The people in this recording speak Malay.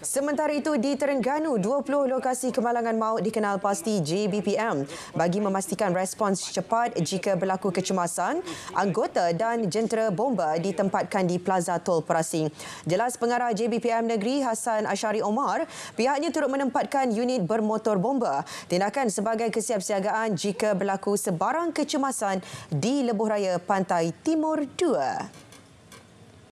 Sementara itu di Terengganu, 20 lokasi kemalangan maut dikenal pasti JBPM. Bagi memastikan respons cepat jika berlaku kecemasan, anggota dan jentera bomba ditempatkan di Plaza Tol Perasing. Jelas pengarah JBPM Negeri Hasan Ashari Omar, pihaknya turut menempatkan unit bermotor bomba. Tindakan sebagai kesiapsiagaan jika berlaku sebarang kecemasan di Lebuh Raya Pantai Timur 2.